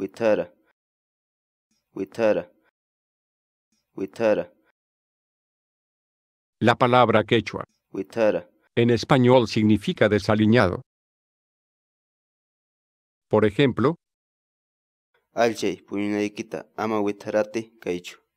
Witara. Witara. Witara. La palabra quechua. En español significa desaliñado. Por ejemplo. Alchey, puñunaikita, ama witarate, caichu.